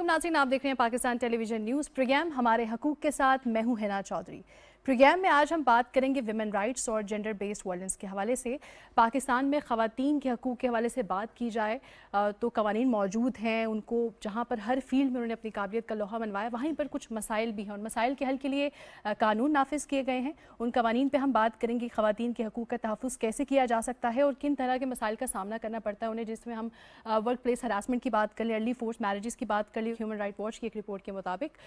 नाजीन आप देख रहे हैं पाकिस्तान टेलीविजन न्यूज़ प्रोग्राम हमारे हकूक के साथ मैं हूं हिना चौधरी प्रोग्राम में आज हम बात करेंगे वुमेन राइट्स और जेंडर बेस्ड वायलेंस के हवाले से पाकिस्तान में खातन के हकूक़ के हवाले से बात की जाए तो कवानीन मौजूद हैं उनको जहाँ पर हर फील्ड में उन्होंने अपनी काबिलियत का लोहा मनवाया वहीं पर कुछ मसाइल भी हैं उन मसाइल के हल के लिए कानून नाफिज किए गए हैं उन कवानीन पर हम बात करेंगे ख़वातीन के हकूक़ का तहफ़ कैसे किया जा सकता है और किन तरह के मसाइल का सामना करना पड़ता है उन्हें जिसमें हम वर्क प्लेस हरासमेंट की बात कर लें अर्ली फोर्स मैरिज़ की बात कर लें ह्यूमन राइट वॉच की एक रिपोर्ट के मुताबिक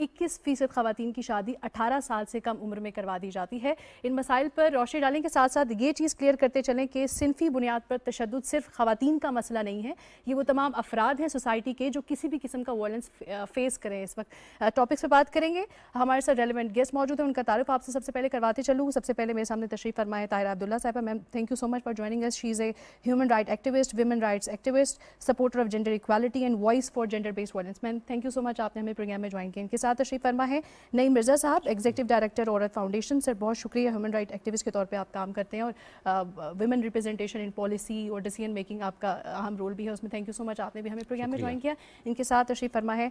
इक्कीस फ़ीसद ख़वान की शादी अठारह साल से कम कम उम्र में करवा दी जाती है इन मसाइल पर रोशनी डालने के साथ साथ ये चीज़ क्लियर करते चलें कि सिनफी बुनियाद पर तशद सिर्फ खातन का मसला नहीं है ये वो तमाम अफराद हैं सोसाइटी के जो किसी भी किस्म का वायलेंस फेस करें इस वक्त टॉपिक्स पर बात करेंगे हमारे साथ रेलिवेंट गेस्ट मौजूद हैं उनका तारुफ आपसे सबसे पहले करवाते चलूँ सबसे पहले मेरे सामने तशरीफ़ फरमाए ताहिर अब्दुल्ला साहब ma'am thank you so much for joining as she is a human right activist woman rights activist supporter of gender equality and voice for gender based violence ma'am thank you so much आपने हमें programme में join किया इनके साथ तशरीफ फरमा है नई मिर्जा साहब एग्जीक्यूटिव डायरेक्टर बेहतर औरत फाउंडेशन सर बहुत शुक्रिया ह्यूमन राइट एक्टिविस्ट के तौर पे आप काम करते हैं और वुमेन रिप्रेजेंटेशन इन पॉलिसी और डिसीजन मेकिंग आपका अहम रोल भी है उसमें थैंक यू सो मच आपने भी हमें प्रोग्राम में ज्वाइन किया इनके साथ तशरीफ फरमा है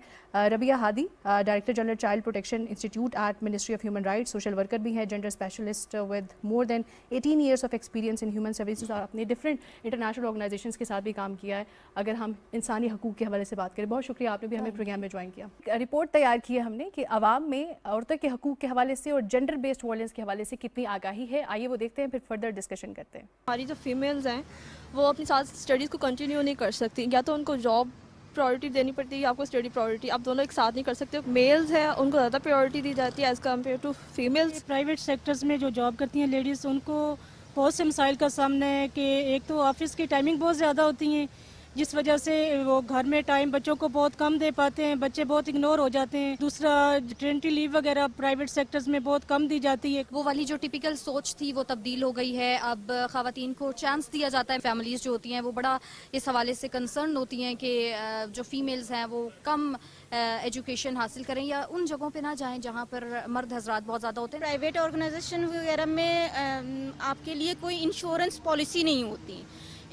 Rabia Hadi director general child protection institute at ministry of human right social worker भी हैं gender specialist with more than eighteen years of experience in human service और अपने डिफरेंट इंटरनेशनल ऑर्गेनाइजेशन के साथ भी काम किया है अगर हम इंसानी हकूक़ के हवाले से बात करें बहुत शुक्रिया आपने भी हमें प्रोग्राम में ज्वाइन किया रिपोर्ट तैयार की है हमने कि आवाम में औरतों के हकूक़ के हवाले से और जेंडर बेस्ड वायलेंस के हवाले से कितनी आगाही है आइए वो देखते हैं फिर फर्दर डिस्कशन करते हैं हमारी जो फीमेल्स हैं वो अपनी साथ स्टडीज़ को कंटिन्यू नहीं कर सकती या तो उनको जॉब प्रायोरिटी देनी पड़ती है आपको स्टडी प्रायोरिटी आप दोनों एक साथ नहीं कर सकते मेल्स हैं उनको ज़्यादा प्रायोरिटी दी जाती है as compare to females private sectors में जो जॉब करती हैं लेडीज़ उनको बहुत से मसाइल का सामना है कि एक तो ऑफिस की टाइमिंग बहुत ज़्यादा होती हैं जिस वजह से वो घर में टाइम बच्चों को बहुत कम दे पाते हैं बच्चे बहुत इग्नोर हो जाते हैं दूसरा ट्रेंटी लीव वगैरह प्राइवेट सेक्टर्स में बहुत कम दी जाती है वो वाली जो टिपिकल सोच थी वो तब्दील हो गई है अब खातन को चांस दिया जाता है फैमिलीज जो होती हैं वो बड़ा इस हवाले से कंसर्न होती हैं कि जो फीमेल्स हैं वो कम एजुकेशन हासिल करें या उन जगहों पर ना जाए जहाँ पर मर्द हजरात बहुत ज़्यादा होते हैं प्राइवेट ऑर्गेनाइजेशन वगैरह में आपके लिए कोई इंश्योरेंस पॉलिसी नहीं होती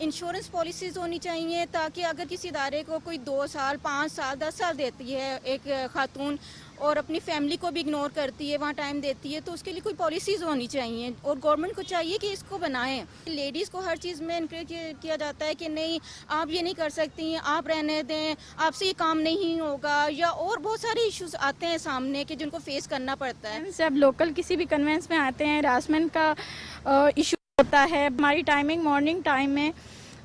इंश्योरेंस पॉलिसीज़ होनी चाहिए ताकि अगर किसी इदारे को कोई दो साल पाँच साल दस साल देती है एक खातून और अपनी फैमिली को भी इग्नोर करती है वहाँ टाइम देती है तो उसके लिए कोई पॉलिसीज़ होनी चाहिए और गवर्नमेंट को चाहिए कि इसको बनाए लेडीज़ को हर चीज़ में इनक्रेज किया जाता है कि नहीं आप ये नहीं कर सकती हैं आप रहने दें आपसे ये काम नहीं होगा या और बहुत सारे इश्यूज आते हैं सामने कि जिनको फेस करना पड़ता है जब लोकल किसी भी कन्वेंस में आते हैं हरासमेंट का इशू होता है हमारी टाइमिंग मॉर्निंग टाइम में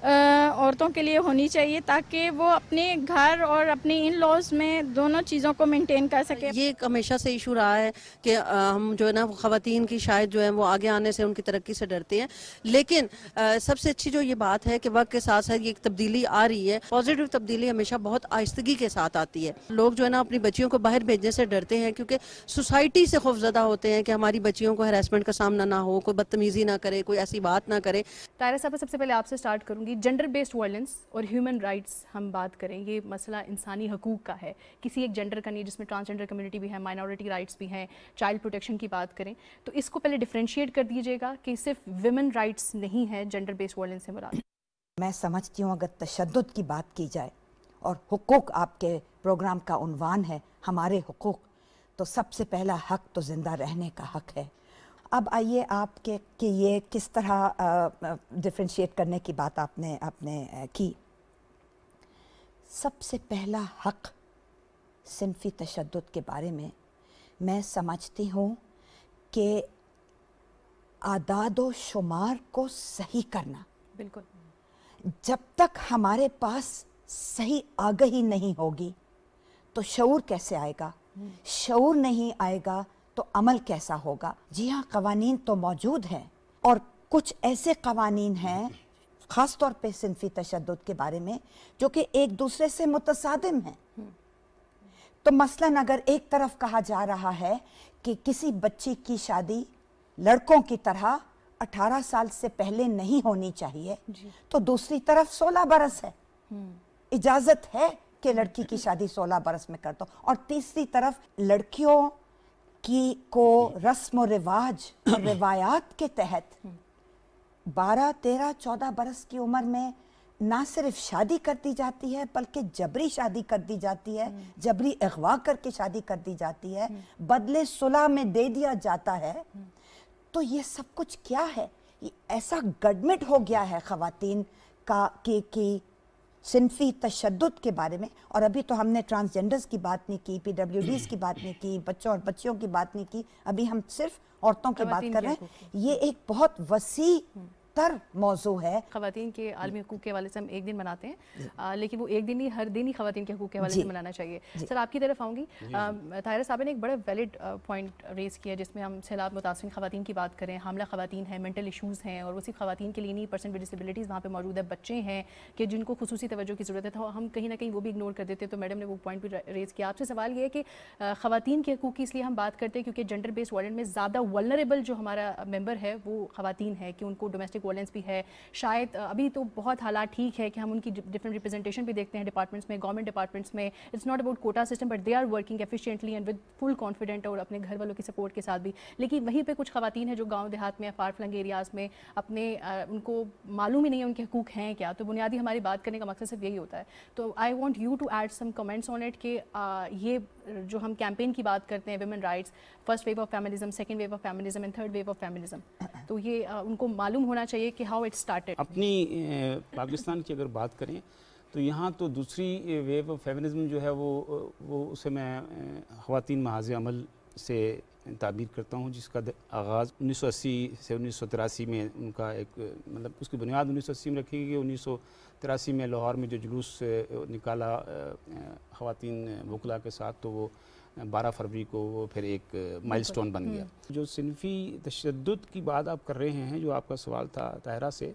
औरतों के लिए होनी चाहिए ताकि वो अपने घर और अपने इन लॉज में दोनों चीज़ों को मेंटेन कर सके ये एक हमेशा से इशू रहा है कि हम जो है ना खातन की शायद जो है वो आगे आने से उनकी तरक्की से डरते हैं लेकिन सबसे अच्छी जो ये बात है कि वक्त के साथ साथ ये एक तब्दीली आ रही है पॉजिटिव तब्दीली हमेशा बहुत आहिस्तगी के साथ आती है लोग जो है ना अपनी बच्चियों को बाहर भेजने से डरते हैं क्योंकि सोसाइटी से खौफजदा होते हैं कि हमारी बच्चियों को हरासमेंट का सामना ना हो कोई बदतमीजी ना करे कोई ऐसी बात ना करे तारा साहब सबसे पहले आपसे स्टार्ट करूँगी सेकेंडली जेंडर बेस्ड वायलेंस और ह्यूमन राइट्स हम बात करें ये मसला इंसानी हकूक़ का है किसी एक जेंडर का नहीं जिसमें ट्रांसजेंडर कम्युनिटी भी है माइनॉरिटी राइट्स भी हैं चाइल्ड प्रोटेक्शन की बात करें तो इसको पहले डिफ्रेंशिएट कर दीजिएगा कि सिर्फ वुमेन राइट्स नहीं है जेंडर बेस्ड वायलेंस से मुराद मैं समझती हूँ अगर तशद की बात की जाए और हकूक़ आपके प्रोग्राम का उनवान है हमारे हकूक़ तो सबसे पहला हक तो ज़िंदा रहने का हक है अब आइए आपके कि ये किस तरह डिफ्रेंशिएट करने की बात आपने आपने की सबसे पहला हक सिनफी तशद के बारे में मैं समझती हूँ कि आदाद शुमार को सही करना बिल्कुल जब तक हमारे पास सही आगही नहीं होगी तो शूर कैसे आएगा हम्म। शूर नहीं आएगा तो अमल कैसा होगा जी हाँ कवानीन तो मौजूद हैं और कुछ ऐसे कवानीन हैं ख़ास तौर पे सिनफी तशद के बारे में जो कि एक दूसरे से मुतसादम हैं तो मसलन अगर एक तरफ कहा जा रहा है कि किसी बच्ची की शादी लड़कों की तरह 18 साल से पहले नहीं होनी चाहिए तो दूसरी तरफ 16 बरस है इजाज़त है कि लड़की की शादी 16 बरस में कर दो और तीसरी तरफ लड़कियों की को रस्म और रिवाज और रिवायात के तहत बारह तेरह चौदह बरस की उम्र में ना सिर्फ शादी कर दी जाती है बल्कि जबरी शादी कर दी जाती है जबरी अगवा करके शादी कर दी जाती है बदले सुलह में दे दिया जाता है तो ये सब कुछ क्या है ये ऐसा गडमिट हो गया है ख़वातीन का की, की सिनफी तशद के बारे में और अभी तो हमने ट्रांसजेंडर्स की बात नहीं की पी डब्ल्यू डीज की बात नहीं की बच्चों और बच्चियों की बात नहीं की अभी हम सिर्फ औरतों की तो बात कर रहे हैं ये एक बहुत वसी तर मौजू है खातन के आलमी हकूक के हवाले से हम एक दिन मनाते हैं आ, लेकिन वो एक दिन ही हर दिन ही खातन के हकूक के हवाले से मनाना चाहिए सर आपकी तरफ आऊँगी ताहिर साहब ने एक बड़ा वैलिड पॉइंट रेज किया जिसमें हम सैलाब मुतासर खातन की बात करें हमला खातन है मेंटल इशूज़ हैं और उसी खातन के लिए नहीं पर्सन विद डिसबिलिटीज़ वहाँ पर मौजूद है बच्चे हैं कि जिनको खसूस तवज्जो की ज़रूरत है तो हम कहीं ना कहीं वो भी इग्नोर कर देते हैं तो मैडम ने वो पॉइंट भी रेज़ किया आपसे सवाल ये है कि खातन के हकूक की इसलिए हम बात करते हैं क्योंकि जेंडर बेस्ड वर्ल्ड में ज़्यादा वलनरेबल जो हमारा मेम्बर है वो खातन है कि उनको डोमेस्टिक वायलेंस भी है शायद अभी तो बहुत हालात ठीक है कि हम उनकी डिफरेंट रिप्रेजेंटेशन भी देखते हैं डिपार्टमेंट्स में गवर्नमेंट डिपार्टमेंट्स में it's not about quota system but they are working efficiently and with full confident और अपने घर वालों की सपोर्ट के साथ भी लेकिन वहीं पर कुछ खातन हैं जो गाँव देहात में फार फ्लंग एरियाज़ में अपने उनको मालूम ही नहीं है उनके हकूक हैं क्या तो बुनियादी हमारी बात करने का मकसद सिर्फ यही होता है तो I want you to add some comments on it कि ये जो हम कैंपेन की बात करते हैं women rights first wave of feminism second wave of feminism and third wave of feminism तो ये आ, उनको मालूम होना चाहिए चाहिए कि हाउ इट स्टार्टेड अपनी पाकिस्तान की अगर बात करें तो यहाँ तो दूसरी वेव ऑफ फेमिनिज्म जो है वो वो उसे मैं खुतिन महाज अमल से ताबीर करता हूँ जिसका आगाज़ 1980 से उन्नीस में उनका एक मतलब उसकी बुनियाद उन्नीस में रखी गई उन्नीस तिरासी में लाहौर में जो जुलूस निकाला ख़वान वकला के साथ तो वो बारह फरवरी को वो फिर एक माइलस्टोन बन गया हम्म। जो सिनफी तशद की बात आप कर रहे हैं जो आपका सवाल था तहरा से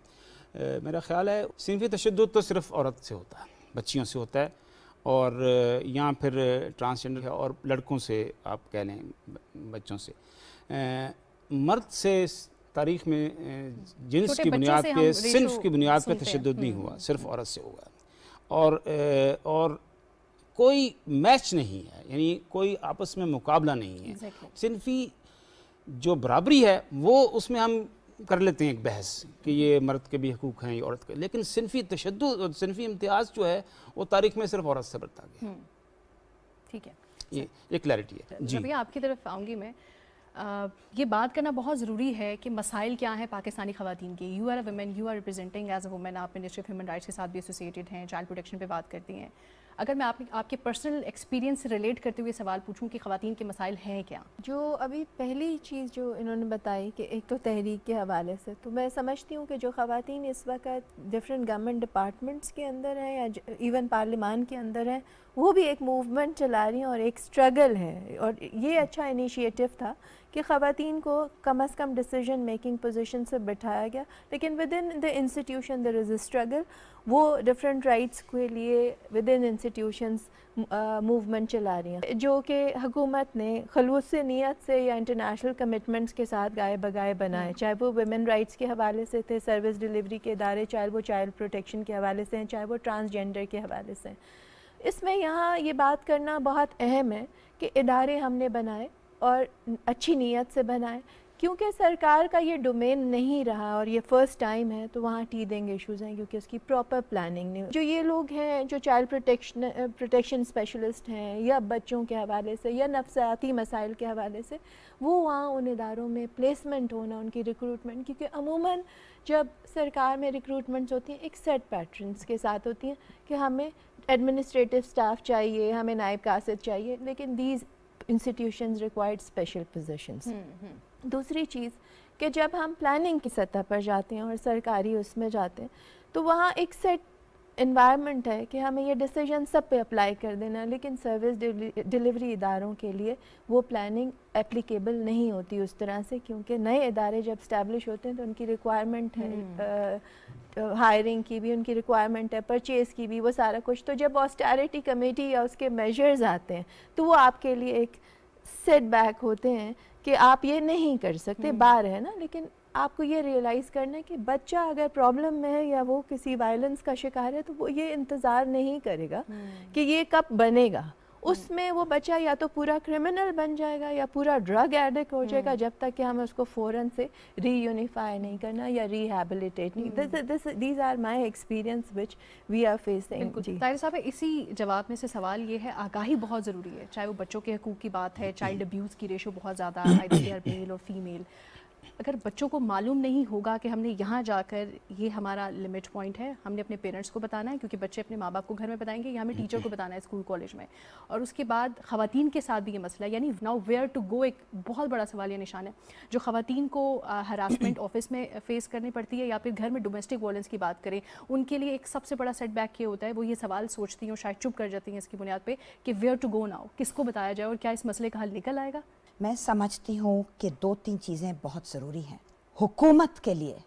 मेरा ख्याल है सिनफी तशद तो सिर्फ औरत से होता है बच्चियों से होता है और या फिर ट्रांसजेंडर और लड़कों से आप कह लें बच्चों से मर्द से तारीख में जिन्स की बुनियाद पे सिर्फ की बुनियाद पे तशद नहीं हम्म। हुआ सिर्फ औरत से हुआ और और कोई मैच नहीं है यानी कोई आपस में मुकाबला नहीं है सिर्फी जो बराबरी है वो उसमें हम कर लेते हैं एक बहस कि ये मर्द के भी हकूक हैं ये औरत के लेकिन सिर्फी तशद और सिनफी इम्तियाज जो है वो तारीख में सिर्फ औरत से बरता गया हम्म। ठीक है ये एक क्लैरिटी है जी आपकी तरफ आऊँगी मैं ये बात करना बहुत ज़रूरी है कि मसाइल क्या हैं पाकिस्तानी खातन के you are a women you are representing as a women आप मिनिस्ट्री ऑफ ह्यूमन राइट्स के साथ भी एसोसिएटेड हैं चाइल्ड प्रोटेक्शन पे बात करती हैं अगर मैं आप, आपके पर्सनल एक्सपीरियंस से रिलेट करते हुए सवाल पूछूं कि ख़वान के मसाइल हैं क्या जो अभी पहली चीज़ जो इन्होंने बताई कि एक तो तहरीक के हवाले से तो मैं समझती हूँ कि जो खातन इस वक्त डिफरेंट गवर्नमेंट डिपार्टमेंट्स के अंदर हैं या इवन पार्लिमान के अंदर हैं वो भी एक मूवमेंट चला रही हैं और एक स्ट्रगल है और ये अच्छा इनिशिएटिव था कि खातन को कम अज़ कम डिसीजन मेकिंग पोजीशन से बैठाया गया लेकिन within the institution there is a struggle वो डिफरेंट राइट्स के लिए विद इन इंस्टीट्यूशनस मूवमेंट चला रही हैं जो कि हुकूमत ने खलूस नीयत से या इंटरनेशनल कमिटमेंट्स के साथ गाय बगाए बनाए हम्म। चाहे वो वेमेन राइट्स के हवाले से थे सर्विस डिलीवरी के इदारे चाहे वो चाइल्ड प्रोटेक्शन के हवाले से हैं चाहे वो ट्रांसजेंडर के हवाले से हैं इसमें यहाँ ये बात करना बहुत अहम है कि इदारे हमने बनाए और अच्छी नीयत से बनाए क्योंकि सरकार का ये डोमेन नहीं रहा और ये फ़र्स्ट टाइम है तो वहाँ टीदिंग इश्यूज हैं क्योंकि उसकी प्रॉपर प्लानिंग नहीं जो ये लोग हैं जो चाइल्ड प्रोटेक्शन प्रोटेक्शन स्पेशलिस्ट हैं या बच्चों के हवाले से या नफसियाती मसाइल के हवाले से वो वहाँ उन इदारों में प्लेसमेंट होना उनकी रिक्रूटमेंट क्योंकि अमूमन जब सरकार में रिक्रूटमेंट्स होती हैं एक सेट पैटर्नस के साथ होती हैं कि हमें एडमिनिस्ट्रेटिव स्टाफ चाहिए हमें नायब कासद चाहिए लेकिन these institution required special position दूसरी चीज़ कि जब हम प्लानिंग की सतह पर जाते हैं और सरकारी उसमें जाते हैं तो वहाँ एक सेट इन्वायरमेंट है कि हमें ये डिसीजन सब पे अप्लाई कर देना लेकिन सर्विस डिलीवरी इदारों के लिए वो प्लानिंग एप्लीकेबल नहीं होती उस तरह से क्योंकि नए इदारे जब इस्टेब्लिश होते हैं तो उनकी रिक्वायरमेंट है हम्म। हायरिंग की भी उनकी रिक्वायरमेंट है परचेज़ की भी वो सारा कुछ तो जब ऑस्टैरिटी कमेटी या उसके मेजर्स आते हैं तो वो आपके लिए एक सेटबैक होते हैं कि आप ये नहीं कर सकते हम्म। बाहर है ना लेकिन आपको ये रियलाइज़ करना है कि बच्चा अगर प्रॉब्लम में है या वो किसी वायलेंस का शिकार है तो वो ये इंतज़ार नहीं करेगा हम्म। कि ये कब बनेगा हम्म। उसमें वो बच्चा या तो पूरा क्रिमिनल बन जाएगा या पूरा ड्रग एडिक्ट हो जाएगा हम्म। जब तक कि हम उसको फ़ौरन से रीयूनिफाई नहीं करना या रिहेबिलिटेट नहीं these are my experience which we are facing Tahir sahab इसी जवाब में से सवाल ये है आगाही बहुत ज़रूरी है चाहे वो बच्चों के हकूक़ की बात है चाइल्ड अब्यूज़ की रेशो बहुत ज़्यादा मेल और फीमेल अगर बच्चों को मालूम नहीं होगा कि हमने यहाँ जाकर ये हमारा लिमिट पॉइंट है हमने अपने पेरेंट्स को बताना है क्योंकि बच्चे अपने माँ बाप को घर में बताएंगे या हमें टीचर को बताना है स्कूल कॉलेज में और उसके बाद खातन के साथ भी ये मसला है यानी नाउ वेयर टू गो एक बहुत बड़ा सवाल या निशान है जो खातन को हरासमेंट ऑफिस में फेस करनी पड़ती है या फिर घर में डोमेस्टिक वायलेंस की बात करें उनके लिए एक सबसे बड़ा सेटबैक ये होता है वो ये सवाल सोचती हैं शायद चुप कर जाती हैं इसकी बुनियाद पर कि वेयर टू गो नाउ किसको बताया जाए और क्या इस मसले का हल निकल आएगा मैं समझती हूँ कि दो तीन चीज़ें बहुत ज़रूरी हैं हुकूमत के लिए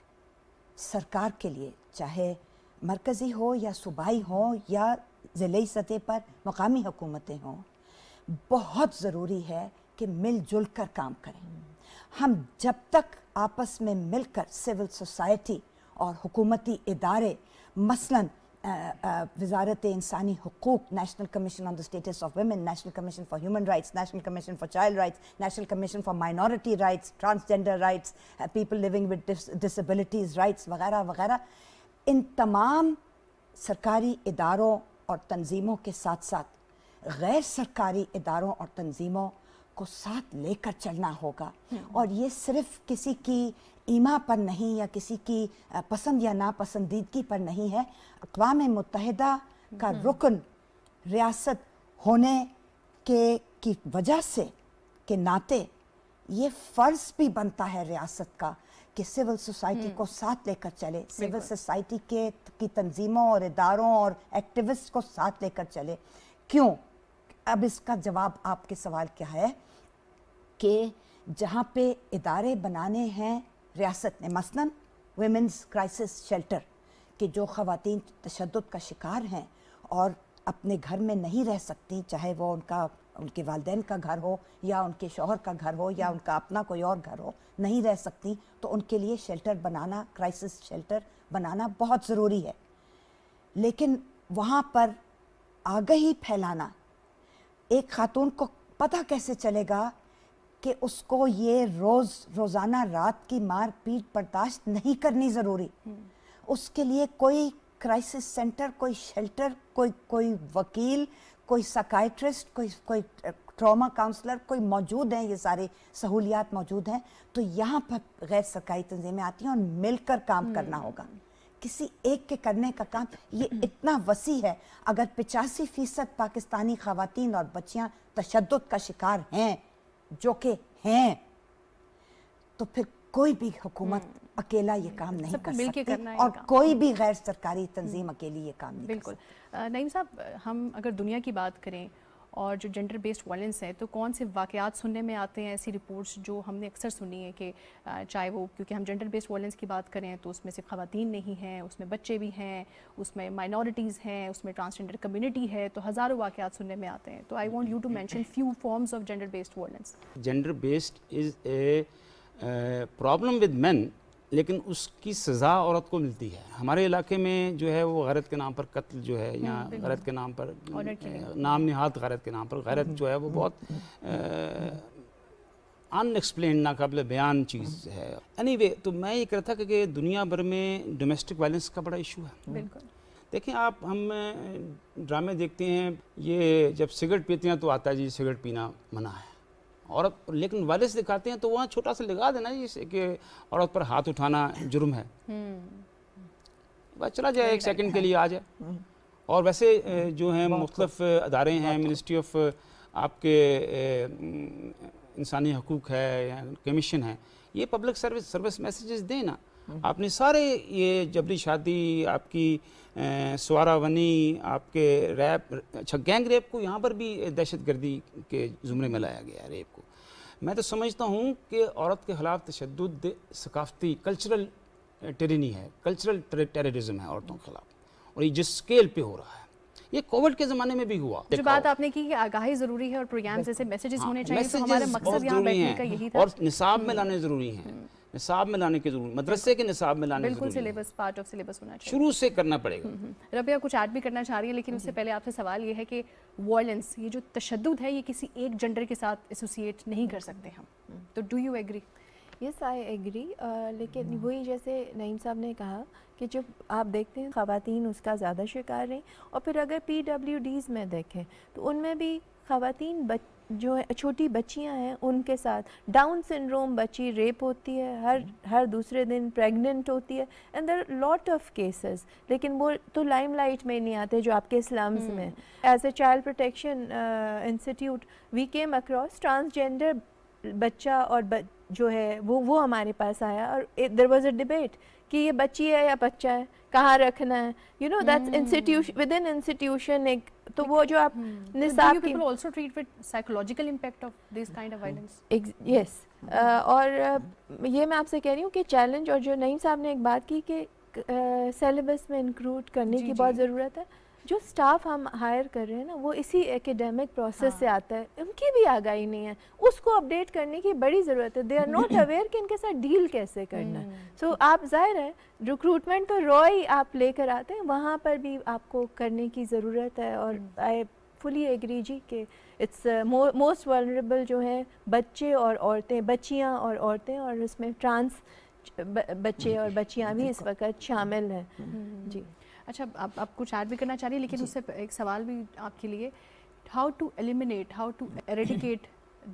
सरकार के लिए चाहे मरकज़ी हो या सूबाई हो या ज़िली सतह पर मकामी हुकूमतें हों बहुत ज़रूरी है कि मिलजुल कर काम करें हम जब तक आपस में मिलकर सिविल सोसाइटी और हुकूमती इदारे मसलन वजारत इंसानी हकूक़ national commission on the status of women national commission for human rights national commission for child rights national commission for minority rights transgender rights people living with disabilities rights वगैरह वगैरह इन तमाम सरकारी इदारों और तनजीमों के साथ साथ गैर सरकारी इदारों और तनजीमों को साथ लेकर चलना होगा और ये सिर्फ किसी की ईमा पर नहीं या किसी की पसंद या नापसंदीदगी पर नहीं है अकवाम मुतहदा का हम्म। रुकन रियासत होने के की वजह से के नाते ये फ़र्ज़ भी बनता है रियासत का कि सिविल सोसाइटी हम्म। को साथ लेकर चले सिविल सोसाइटी के की तंजीमों और इदारों और एक्टिविस्ट को साथ लेकर चले क्यों अब इसका जवाब आपके सवाल क्या है कि जहाँ पे इदारे बनाने हैं रियासत ने मसलन वेमेंस क्राइसिस शेल्टर कि जो ख़वान तशद का शिकार हैं और अपने घर में नहीं रह सकती चाहे वो उनका उनके वालदे का घर हो या उनके शोहर का घर हो या उनका अपना कोई और घर हो नहीं रह सकती तो उनके लिए शेल्टर बनाना क्राइसिस शेल्टर बनाना बहुत ज़रूरी है लेकिन वहाँ पर आगही फैलाना एक खातून को पता कैसे चलेगा कि उसको ये रोज़ रोज़ाना रात की मार पीट बर्दाश्त नहीं करनी ज़रूरी उसके लिए कोई क्राइसिस सेंटर कोई शेल्टर कोई कोई वकील कोई सकाइट्रिस्ट कोई कोई ट्रॉमा काउंसलर कोई मौजूद हैं ये सारे सहूलियात मौजूद हैं तो यहाँ पर गैर सरकारी तंजीमें आती हैं और मिलकर काम हम्म। करना होगा किसी एक के करने का काम ये हम्म। इतना वसी है अगर पचासी फ़ीसद पाकिस्तानी खातन और बच्चियाँ तशद का शिकार हैं जो कि हैं तो फिर कोई भी हुकूमत हम्म। अकेला ये काम नहीं कर सकती करना और कोई भी गैर सरकारी तंजीम हम्म। अकेली ये काम नहीं बिल्कुल नईम साहब हम अगर दुनिया की बात करें और जो जेंडर बेस्ड वायलेंस है तो कौन से वाक़ सुनने में आते हैं ऐसी रिपोर्ट्स जो हमने अक्सर सुनी है कि चाहे वो क्योंकि हम जेंडर बेस्ड वायलेंस की बात करें तो उसमें सिर्फ खातन नहीं हैं उसमें बच्चे भी हैं उसमें माइनॉरिटीज़ हैं उसमें ट्रांसजेंडर कम्यूनिटी है तो हज़ारों वाक़ात सुनने में आते हैं तो I want you to mention few forms of gender based violence gender based is a problem with man लेकिन उसकी सज़ा औरत को मिलती है हमारे इलाके में जो है वो गैरत के नाम पर कत्ल जो है या हम्म, गैरत के नाम पर नाम निहात गैरत के नाम पर गैरत जो है वो हम्म, बहुत हम्म, अनएक्सप्लेन नाकबिल बयान चीज़ है एनी anyway, तो मैं ये कह रहा था कि दुनिया भर में डोमेस्टिक वायलेंस का बड़ा इशू है देखें आप हम ड्रामे देखते हैं ये जब सिगरेट पीते हैं तो आता है जी सिगरेट पीना मना है औरत लेकिन वायरस दिखाते हैं तो वहाँ छोटा सा लगा देना जिससे कि औरत पर हाथ उठाना जुर्म है हम्म। बस चला जाए एक सेकंड के लिए आ जाए हम्म। और वैसे हम्म। जो है मुख्तफ अदारे हैं मिनिस्ट्री ऑफ आपके इंसानी हकूक है या कमीशन है ये पब्लिक सर्विस सर्विस मैसेजेस दें ना आपने सारे ये जबरी शादी आपकी सवारावनी आपके रैप अच्छा गैंग रेप को यहाँ पर भी दहशत गर्दी के ज़ुमरे में लाया गया रेप को मैं तो समझता हूँ कि औरत के खिलाफ तशद सकाफती कल्चरल टेरिनी है कल्चरल टेररिज्म है औरतों के खिलाफ और ये जिस स्केल पे हो रहा है ये कोविड के जमाने में भी हुआ जो बात आपने की कि आगाही जरूरी है और प्रोग्राम जैसे मैसेजेस होने चाहिए तो हमारा मकसद यहाँ बैठने का यही था और निसाब में हम्म। लाने जरूरी है हम्म। निसाब में लाने की जरूरत मदरसे के निसाब में लाने बिल्कुल सिलेबस पार्ट ऑफ सिलेबस होना चाहिए शुरू से करना पड़ेगा हम्म, हम्म। रबिया कुछ ऐड भी करना चाह रही है लेकिन उससे पहले आपसे सवाल ये है कि वॉयलेंस ये जो तशद है ये किसी एक जेंडर के साथ एसोसिएट नहीं कर सकते हम तो do you agree yes I agree लेकिन वही जैसे नईम साहब ने कहा कि जब आप देखते हैं ख़वातीन उसका ज़्यादा शिकार रहीं और फिर अगर पी डब्ल्यू डीज़ में देखें तो उनमें भी ख़वातीन बच जो है छोटी बच्चियां हैं उनके साथ डाउन सिंड्रोम बच्ची रेप होती है हर हम्म। हर दूसरे दिन प्रेग्नेंट होती है and there lot of cases लेकिन वो तो लाइमलाइट में नहीं आते जो आपके स्लम्स हम्म। में as a child protection institute we came across transgender बच्चा और जो है वो वो हमारे पास आया और देर वॉज अ डिबेट कि ये बच्ची है या बच्चा है कहाँ रखना है you know that's institution within institution एक तो वो जो आप hmm. निसाब की also treat with psychological impact of this kind of violence yes और uh, ये मैं आपसे कह रही हूँ कि चैलेंज और जो नईम साहब ने एक बात की कि सेलेबस uh, में इंक्लूड करने की बहुत ज़रूरत है जो स्टाफ हम हायर कर रहे हैं ना वो इसी एकेडमिक प्रोसेस हाँ। से आता है उनकी भी आगाही नहीं है उसको अपडेट करने की बड़ी ज़रूरत है दे आर नॉट अवेयर कि इनके साथ डील कैसे करना है सो हम्म। so, आप जाहिर है रिक्रूटमेंट तो रॉ ही आप लेकर आते हैं वहाँ पर भी आपको करने की ज़रूरत है और आई फुली एग्री जी के इट्स मोस्ट वनरेबल जो हैं बच्चे और औरतें बच्चियाँ और औरतें और उसमें ट्रांस बच्चे और बच्चियाँ भी इस वक्त शामिल हैं हम्म। जी अच्छा आप आप कुछ ऐड भी करना चाह रही लेकिन उससे एक सवाल भी आपके लिए how to eliminate how to eradicate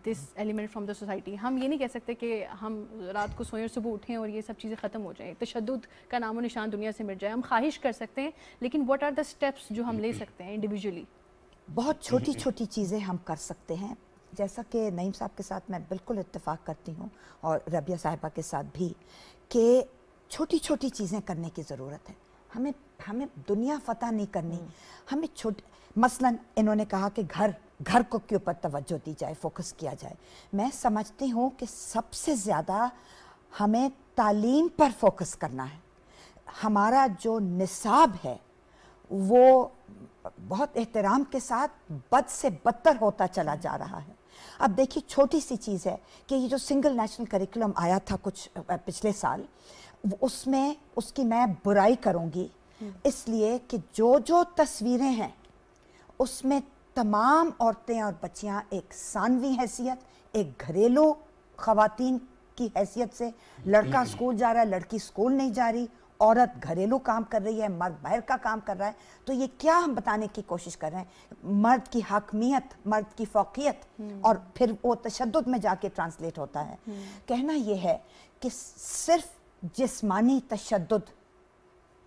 this element from the society हम ये नहीं कह सकते कि हम रात को सोएं और सुबह उठें और ये सब चीज़ें ख़त्म हो जाएँ तशद का नामो निशान दुनिया से मिट जाए हम ख्वाहिश कर सकते हैं लेकिन वट आर द स्टेप्स जो हम ले सकते हैं इंडिविजुअली बहुत छोटी छोटी चीज़ें हम कर सकते हैं जैसा कि नईम साहब के साथ मैं बिल्कुल इतफ़ाक़ करती हूँ और रबिया साहिबा के साथ भी कि छोटी छोटी चीज़ें करने की ज़रूरत है हमें हमें दुनिया फतह नहीं करनी हम्म। हमें छोटे मसलन इन्होंने कहा कि घर घर को के ऊपर तवज्जो दी जाए फोकस किया जाए मैं समझती हूँ कि सबसे ज़्यादा हमें तालीम पर फोकस करना है हमारा जो निसाब है वो बहुत एहतराम के साथ बद से बदतर होता चला जा रहा है अब देखिए छोटी सी चीज़ है कि ये जो सिंगल नेशनल करिकुलम आया था कुछ पिछले साल उसमें उसकी मैं बुराई करूँगी हम्म। इसलिए कि जो जो तस्वीरें हैं उसमें तमाम औरतें और बच्चियां एक सानवी हैसियत एक घरेलू खातन की हैसियत से लड़का हम्म। स्कूल जा रहा है लड़की स्कूल नहीं जा रही औरत घरेलू काम कर रही है मर्द बाहर का काम कर रहा है तो ये क्या हम बताने की कोशिश कर रहे हैं मर्द की हकमियत मर्द की फोकियत हम्म। और फिर वो तशद में जाके ट्रांसलेट होता है कहना यह है कि सिर्फ जिसमानी तशद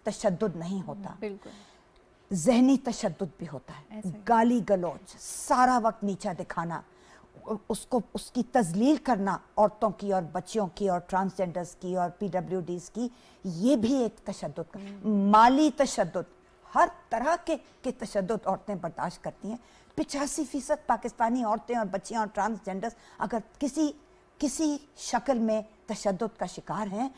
तशद नहीं होता जहनी तशद भी होता है गाली गलौच सारा वक्त नीचा दिखाना उसको उसकी तजलील करना औरतों की और बच्चियों की और ट्रांसजेंडर्स की और पीडब्ल्यू की ये भी एक तशद हम्म। माली तशद हर तरह के के तशद औरतें बर्दाश्त करती हैं पिचासी फीसद पाकिस्तानी औरतें और बच्चियाँ और ट्रांसजेंडर्स अगर किसी किसी शक्ल में तशद का शिकार हैं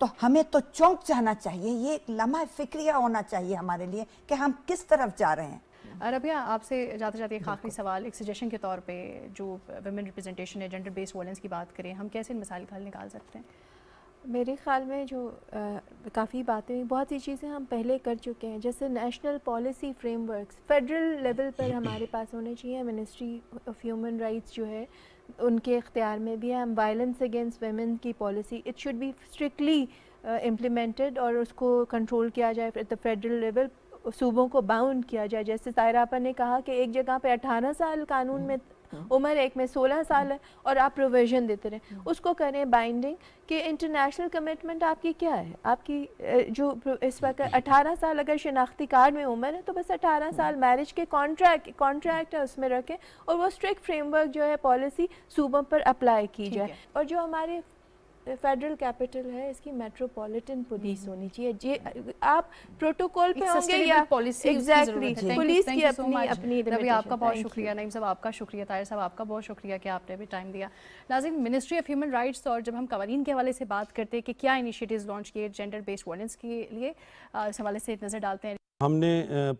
तो हमें तो चौंक जाना चाहिए ये एक लम्हा फिक्रिया होना चाहिए हमारे लिए कि हम किस तरफ जा रहे हैं रबिया आपसे जाते जाते एक आखिरी सवाल एक सजेशन के तौर पे जो वेमेन रिप्रेजेंटेशन है जेंडर बेस्ड वॉलेंस की बात करें हम कैसे इन मसाइल का हल निकाल सकते हैं मेरे ख्याल में जो काफ़ी बातें हुई बहुत सी चीज़ें हम पहले कर चुके हैं जैसे national policy frameworks federal level पर हमारे पास होने चाहिए मिनिस्ट्री ऑफ ह्यूमन राइट्स जो है उनके इख्तियार में भी है हम वायलेंस अगेंस्ट वेमेन की policy it should be strictly implemented और उसको कंट्रोल किया जाए एट द फेडरल लेवल सूबों को बाउंड किया जाए जैसे सायरापा ने कहा कि एक जगह पे 18 साल कानून हम्म। में हाँ। उम्र एक में सोलह साल है और आप प्रोविजन देते रहे हाँ। उसको करें बाइंडिंग कि इंटरनेशनल कमिटमेंट आपकी क्या है आपकी जो इस वक्त अठारह साल अगर शिनाख्ती कार्ड में उम्र है तो बस अठारह साल मैरिज हाँ। के कॉन्ट्रैक्ट कॉन्ट्रैक्ट है उसमें रखें और वो स्ट्रिक्ट फ्रेमवर्क जो है पॉलिसी सूबों पर अप्लाई की जाए और जो हमारे फेडरल कैपिटल है इसकी मेट्रोपॉलिटन हम्म। पुलिस होनी चाहिए जी आप प्रोटोकॉल पे होंगे या पॉलिसी एग्जैक्टली पुलिस की अपनी अपनी रवि आपका बहुत शुक्रिया नईम साहब आपका शुक्रिया तायर साहब आपका बहुत शुक्रिया कि आपने भी टाइम दिया Nazim ministry of human rights और जब हम कवानीन के हवाले से बात करते हैं कि क्या इनिशिएटिव्स लॉन्च किए जेंडर बेस्ड वायलेंस के लिए इस हवाले से नज़र डालते हैं हमने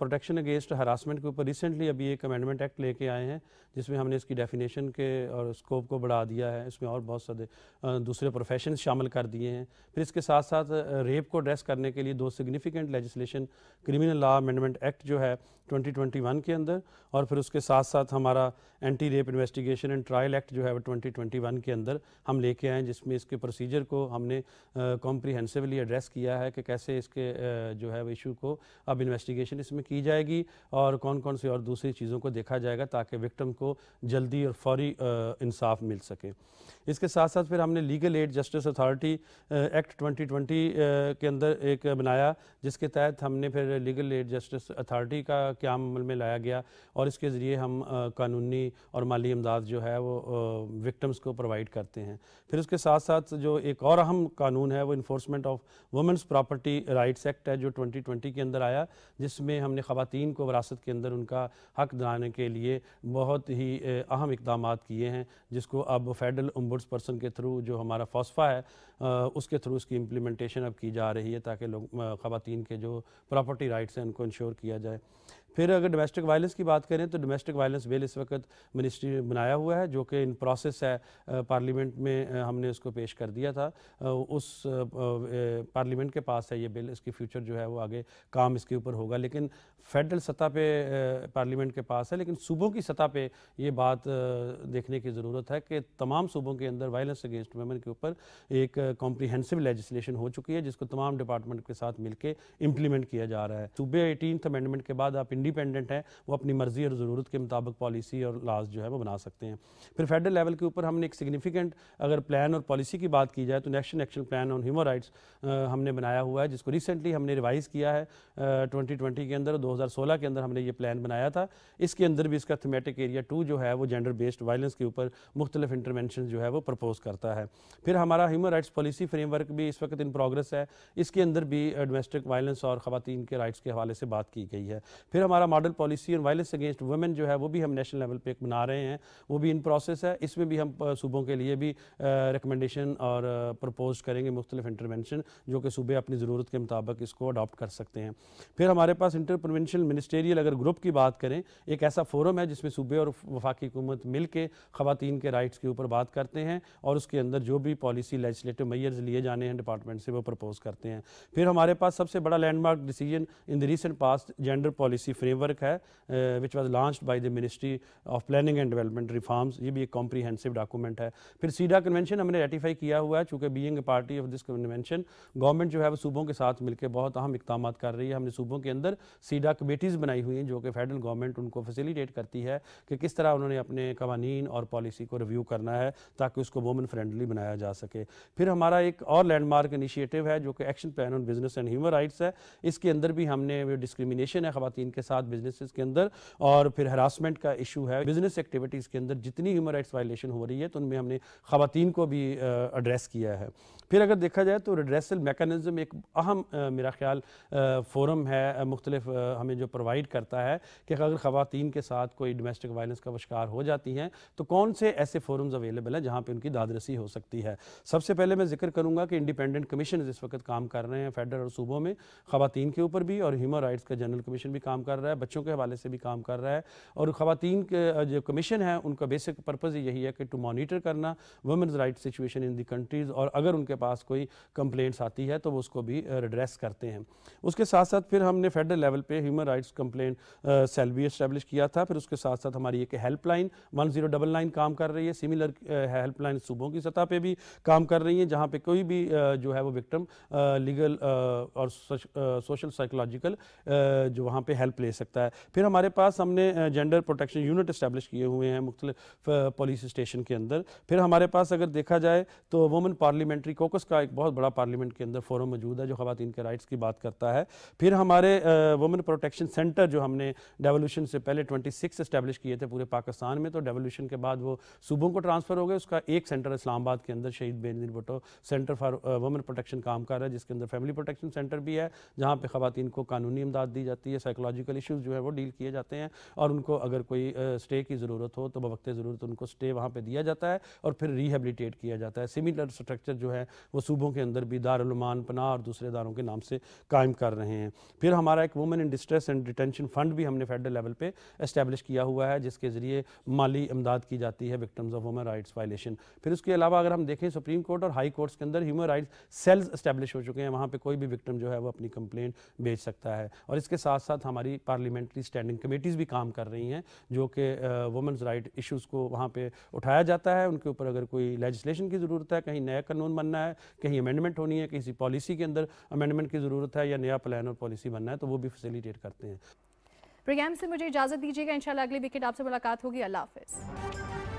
प्रोटेक्शन अगेंस्ट हरासमेंट के ऊपर रिसेंटली अभी एक अमेंडमेंट एक्ट लेके आए हैं जिसमें हमने इसकी डेफिनेशन के और स्कोप को बढ़ा दिया है इसमें और बहुत सारे दूसरे प्रोफेशन शामिल कर दिए हैं फिर इसके साथ साथ रेप को एड्रेस करने के लिए दो significant legislation criminal law amendment act जो है 2021 के अंदर और फिर उसके साथ साथ हमारा anti rape investigation and trial act जो है वो 2021 के अंदर हम लेके आए हैं जिसमें इसके प्रोसीजर को हमने कॉम्प्रीहेंसिवली एड्रेस किया है कि कैसे इसके जो है वो इशू को अब इन्वेस्टिगेशन इसमें की जाएगी और कौन कौन सी और दूसरी चीज़ों को देखा जाएगा ताकि विक्टम को जल्दी और फौरी इंसाफ मिल सके इसके साथ साथ फिर हमने legal aid justice authority act 2020 के अंदर एक बनाया जिसके तहत हमने फिर लीगल एड जस्टिस अथॉरिटी का क्या अमल में लाया गया और इसके ज़रिए हम कानूनी और माली इमदाद जो है वो विक्टम्स को प्रोवाइड करते हैं फिर उसके साथ साथ जो एक और अहम कानून है वो enforcement of women's property rights act है जो 2020 के अंदर आया जिसमें हमने ख़वान को वरासत के अंदर उनका हक दिलाने के लिए बहुत ही अहम इकदाम किए हैं जिसको अब फेडरल उम्बर्स पर्सन के थ्रू जो हमारा फॉसफा है उसके थ्रू उसकी इम्प्लीमेंटेशन अब की जा रही है ताकि लोग खातन के जो प्रॉपर्टी राइट्स हैं उनको इंश्योर किया जाए फिर अगर डोमेस्टिक वायलेंस की बात करें तो डोमेस्टिक वायलेंस बिल इस वक्त मिनिस्ट्री ने बनाया हुआ है जो कि इन प्रोसेस है पार्लियामेंट में हमने उसको पेश कर दिया था उस पार्लियामेंट के पास है ये बिल इसकी फ्यूचर जो है वो आगे काम इसके ऊपर होगा लेकिन फेडरल सतह पे पार्लियामेंट के पास है लेकिन सूबों की सतह पे ये बात देखने की ज़रूरत है कि तमाम सूबों के अंदर वायलेंस अगेंस्ट वेमन के ऊपर एक कॉम्प्रीहेंसिव लेजिस्लेशन हो चुकी है जिसको तमाम डिपार्टमेंट के साथ मिलकर इम्प्लीमेंट किया जा रहा है सूबे एटीनथ अमेंडमेंट के बाद आप इंडिपेंडेंट हैं वो अपनी मर्ज़ी और ज़रूरत के मुताबिक पॉलिसी और लाज जो है वो बना सकते हैं फिर फेडरल लेवल के ऊपर हमने एक सिग्निफिकेंट अगर प्लान और पॉलिसी की बात की जाए तो national action plan on human rights हमने बनाया हुआ है जिसको रिसेंटली हमने रिवाइज़ किया है ट्वेंटी ट्वेंटी के अंदर दो हज़ार सोलह के अंदर हमने ये प्लान बनाया था इसके अंदर भी इसका थीमेटिक एरिया टू जो है वो जेंडर बेस्ड वायलेंस के ऊपर मुख्तलिफ इंटरवेंशन जो है वो प्रपोज़ करता है फिर हमारा ह्यूमन राइट्स पॉलिसी फ्रेमवर्क भी इस वक्त इन प्रोग्रेस है इसके अंदर भी डोमेस्टिक वायलेंस और खातन के राइट्स के हवाले से बात की गई है फिर हमारा मॉडल पॉलिसी और वायलेंस अगेंस्ट वुमेन जो है वो भी हम नेशनल लेवल पे बना रहे हैं वो भी इन प्रोसेस है इसमें भी हम सूबों के लिए भी रिकमेंडेशन और प्रपोज करेंगे मुख्तलिफ इंटरवेंशन जो कि सूबे अपनी ज़रूरत के मुताबिक इसको अडॉप्ट कर सकते हैं फिर हमारे पास इंटर प्रोविंशल मिनिस्टेरियल अगर ग्रुप की बात करें एक ऐसा फोरम है जिसमें सूबे और वफाकी हुकूमत मिल के ख़वान के राइट्स के ऊपर बात करते हैं और उसके अंदर जो भी पॉलिसी लेजिस्लेटिव मैयर्स लिए जाने हैं डिपार्टमेंट से वो प्रपोज करते हैं फिर हमारे पास सबसे बड़ा landmark decision in the recent past gender policy framework है which was launch by the ministry of planning and development reforms ये भी एक कॉम्प्रीहेंसिव डॉक्यूमेंट है फिर सीडा कन्वेंशन हमने रेटिफाई किया हुआ है चूँकि being a party of this convention government जो है वो सूबों के साथ मिलकर बहुत अहम इकदाम कर रही है हमने सूबों के अंदर सीडा कमेटीज़ बनाई हुई हैं जो कि फेडरल गवर्नमेंट उनको फैसिलिटेट करती है कि किस तरह उन्होंने अपने कवानी और पॉलिसी को रिव्यू करना है ताकि उसको वोमन फ्रेंडली बनाया जा सके फिर हमारा एक और लैंडमार्क इनिशिएटिव है जो कि action plan on business and human rights है इसके अंदर भी हमने जो डिस्क्रिमिनेशन है खातन के साथ बिजनेसेस के अंदर और फिर हरासमेंट का इशू है बिजनेस एक्टिविटीज़ के अंदर जितनी ह्यूमन राइट्स वायलेशन हो रही है तो उनमें हमने खातन को भी एड्रेस किया है फिर अगर देखा जाए तो रिड्रेसल मेकानिज़म एक अहम मेरा ख्याल फोरम है मुख्तलिफ हमें जो प्रोवाइड करता है कि अगर ख़वान के साथ कोई डोमेस्टिक वायलेंस का शिकार हो जाती हैं तो कौन से ऐसे फोरम्स अवेलेबल हैं जहाँ पर उनकी दादरसी हो सकती है सबसे पहले मैं जिक्र करूँगा कि इंडिपेंडेंट कमीशन इस वक्त काम कर रहे हैं फेडरल और सूबों में ख़वान के ऊपर भी और ह्यूमन राइट्स का जनरल कमीशन भी काम कर रहा है बच्चों के हवाले से भी काम कर रहा है और खातन के जो कमीशन है उनका बेसिक पर्पज़ यही है कि टू मॉनिटर करना women's right situation in the countries और अगर उनके पास कोई कंप्लेंट्स आती है तो वो उसको भी रिड्रेस करते हैं उसके साथ साथ फिर हमने फेडरल लेवल पर ह्यूमन राइट्स कंप्लेंट सेल भी इस्टेब्लिश किया था फिर उसके साथ साथ हमारी एक helpline one zero double nine काम कर रही है सिमिलर हेल्पलाइन सूबों की सतह पर भी काम कर रही है जहाँ पर कोई भी जो है वो विक्टम लीगल और सोशल साइकोलॉजिकल जो वहाँ पर हेल्प ले सकता है फिर हमारे पास हमने जेंडर प्रोटेक्शन यूनिट इस्टेब्लिश किए हुए हैं मुख्तलिफ पुलिस स्टेशन के अंदर फिर हमारे पास अगर देखा जाए तो वुमेन पार्लियामेंट्री कोकस का एक बहुत बड़ा पार्लियामेंट के अंदर फोरम मौजूद है जो खातन के राइट्स की बात करता है फिर हमारे वुमेन प्रोटेक्शन सेंटर जो हमने डेवोल्यूशन से पहले ट्वेंटी सिक्स इस्टेब्लिश किए थे पूरे पाकिस्तान में तो डेवोल्यूशन के बाद वो सूबों को ट्रांसफ़र हो गए उसका एक सेंटर इस्लामाबाद के अंदर Shaheed Benazir Bhutto centre for women protection काम कर रहा है जिसके अंदर फैमिली प्रोटेक्शन सेंटर भी है जहाँ पर खातन को कानूनी इमदाद दी जाती है साइकोलॉजिकली इश्यूज जो है वो डील किए जाते हैं और उनको अगर कोई स्टे की ज़रूरत हो तो बवक्त ज़रूरत उनको स्टे वहाँ पर दिया जाता है और फिर रिहेबिलिटेट किया जाता है सिमिलर स्ट्रक्चर जो है वो सूबों के अंदर भी दारुलमान पना और दूसरे इदारों के नाम से कायम कर रहे हैं फिर हमारा एक women in distress and detention fund भी हमने फेडरल लेवल पर इस्टेब्लिश किया हुआ है जिसके ज़रिए माली इमदाद की जाती है victims of women rights violation फिर उसके अलावा अगर हम देखें सुप्रीम कोर्ट और हाई कोर्ट्स के अंदर ह्यूमन राइट्स सेल्स इस्टेब्लिश हो चुके हैं वहाँ पर कोई भी विक्टम जो है वो अपनी कंप्लेंट भेज सकता है और इसके साथ साथ हमारी पार्लियामेंट्री स्टैंडिंग कमेटीज़ भी काम कर रही हैं जो कि वुमेंस राइट इश्यूज़ को वहाँ पर उठाया जाता है उनके ऊपर अगर कोई लेजिस्लेशन की ज़रूरत है कहीं नया कानून बनना है कहीं अमेंडमेंट होनी है किसी पॉलिसी के अंदर अमेंडमेंट की ज़रूरत है या नया प्लान और पॉलिसी बनना है तो वो भी फैसिलिटेट करते हैं प्रोग्राम से मुझे इजाज़त दीजिएगा इंशाल्लाह अगली वीकेंड आपसे मुलाकात होगी अल्लाह हाफिज़